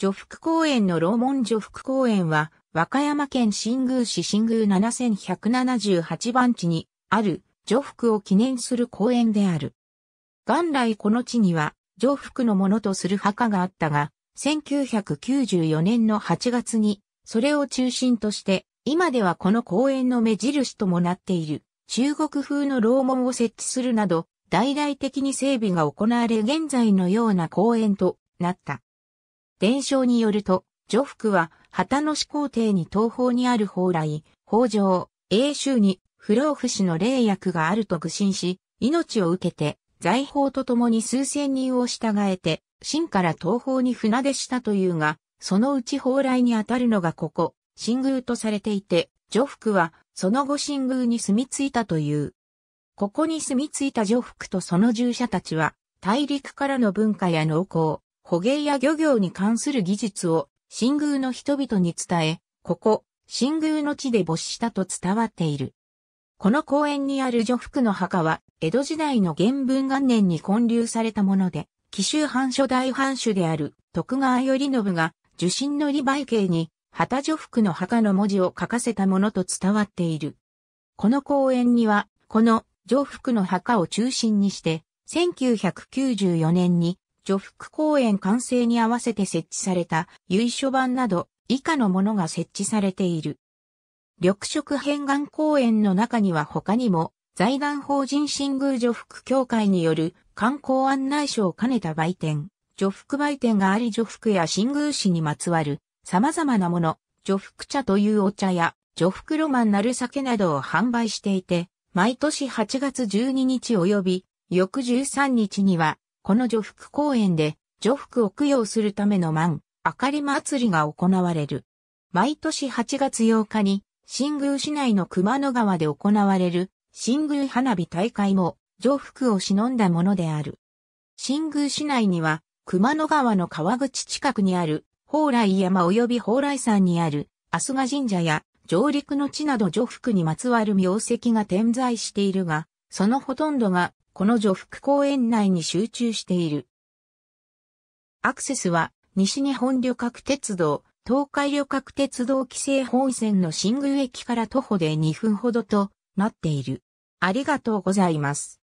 女福公園の楼門女福公園は、和歌山県新宮市新宮7178番地にある女福を記念する公園である。元来この地には女福のものとする墓があったが、1994年の8月に、それを中心として、今ではこの公園の目印ともなっている、中国風の楼門を設置するなど、大々的に整備が行われ現在のような公園となった。伝承によると、女福は、旗の始皇帝に東方にある蓬来、北条、英州に、不老不死の霊薬があると愚信し、命を受けて、財宝と共に数千人を従えて、秦から東方に船出したというが、そのうち蓬来にあたるのがここ、新宮とされていて、女福は、その後新宮に住み着いたという。ここに住み着いた女福とその従者たちは、大陸からの文化や農耕、捕鯨や漁業に関する技術を新宮の人々に伝え、ここ、新宮の地で没したと伝わっている。この公園にある女服の墓は、江戸時代の元文元年に建立されたもので、紀州藩初代藩主である徳川頼信が、受信の利媒慶に、旗女服の墓の文字を書かせたものと伝わっている。この公園には、この女服の墓を中心にして、1994年に除福公園完成に合わせて設置された由緒版など以下のものが設置されている。緑色変顔公園の中には他にも財団法人新宮除福協会による観光案内所を兼ねた売店、除福売店があり除福や新宮市にまつわる様々なもの、除福茶というお茶や除福ロマンなる酒などを販売していて、毎年8月12日及び翌13日にはこの女福公園で女福を供養するための満、明かり祭りが行われる。毎年8月8日に、新宮市内の熊野川で行われる、新宮花火大会も、女福を忍んだものである。新宮市内には、熊野川の川口近くにある、蓬莱山及び蓬莱山にある、蘇賀神社や、上陸の地など女福にまつわる名跡が点在しているが、そのほとんどがこの女福公園内に集中している。アクセスは、西日本旅客鉄道、東海旅客鉄道規制本線の新宮駅から徒歩で2分ほどとなっている。ありがとうございます。